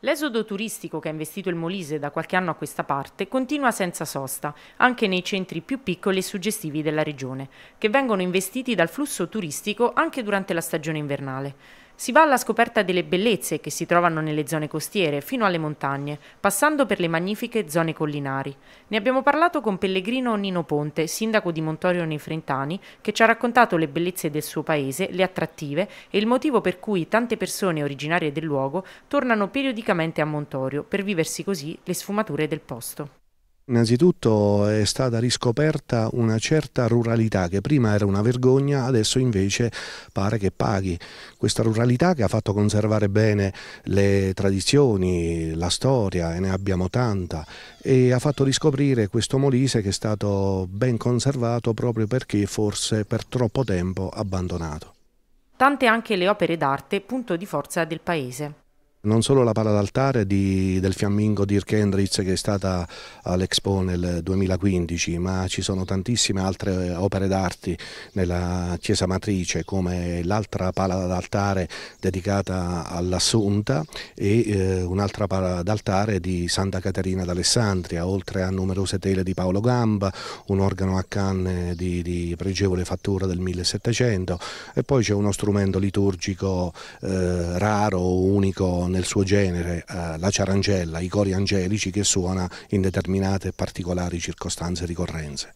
L'esodo turistico che ha investito il Molise da qualche anno a questa parte continua senza sosta, anche nei centri più piccoli e suggestivi della regione, che vengono investiti dal flusso turistico anche durante la stagione invernale. Si va alla scoperta delle bellezze che si trovano nelle zone costiere, fino alle montagne, passando per le magnifiche zone collinari. Ne abbiamo parlato con Pellegrino Nino Ponte, sindaco di Montorio nei Frentani, che ci ha raccontato le bellezze del suo paese, le attrattive e il motivo per cui tante persone originarie del luogo tornano periodicamente a Montorio per viversi così le sfumature del posto. Innanzitutto è stata riscoperta una certa ruralità che prima era una vergogna, adesso invece pare che paghi. Questa ruralità che ha fatto conservare bene le tradizioni, la storia, e ne abbiamo tanta, e ha fatto riscoprire questo Molise che è stato ben conservato proprio perché forse per troppo tempo abbandonato. Tante anche le opere d'arte, punto di forza del paese non solo la pala d'altare del fiammingo Dirk Hendrix che è stata all'Expo nel 2015, ma ci sono tantissime altre opere d'arte nella chiesa matrice come l'altra pala d'altare dedicata all'Assunta e eh, un'altra pala d'altare di Santa Caterina d'Alessandria, oltre a numerose tele di Paolo Gamba, un organo a canne di, di pregevole fattura del 1700 e poi c'è uno strumento liturgico eh, raro, unico nel suo genere eh, la ciarangella, i cori angelici che suona in determinate particolari circostanze e ricorrenze.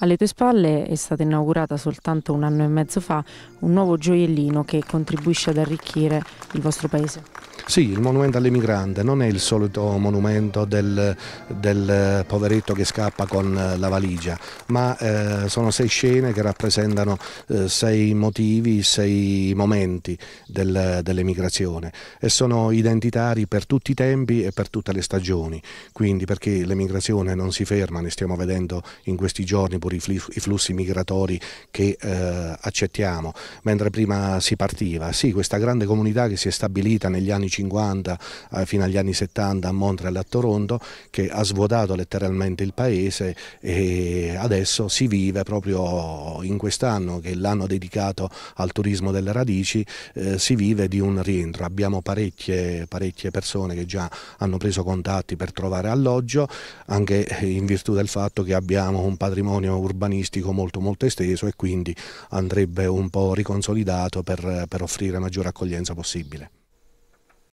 Alle tue spalle è stata inaugurata soltanto un anno e mezzo fa un nuovo gioiellino che contribuisce ad arricchire il vostro paese. Sì, il monumento all'emigrante non è il solito monumento del, del poveretto che scappa con eh, la valigia, ma eh, sono sei scene che rappresentano eh, sei motivi, sei momenti del, dell'emigrazione e sono identitari per tutti i tempi e per tutte le stagioni, quindi perché l'emigrazione non si ferma, ne stiamo vedendo in questi giorni pure i, i flussi migratori che eh, accettiamo, mentre prima si partiva, sì, questa grande comunità che si è stabilita negli anni 50 50 eh, fino agli anni 70 a Montreal e a Toronto che ha svuotato letteralmente il paese e adesso si vive proprio in quest'anno che è l'anno dedicato al turismo delle radici, eh, si vive di un rientro. Abbiamo parecchie, parecchie persone che già hanno preso contatti per trovare alloggio, anche in virtù del fatto che abbiamo un patrimonio urbanistico molto molto esteso e quindi andrebbe un po' riconsolidato per, per offrire maggiore accoglienza possibile.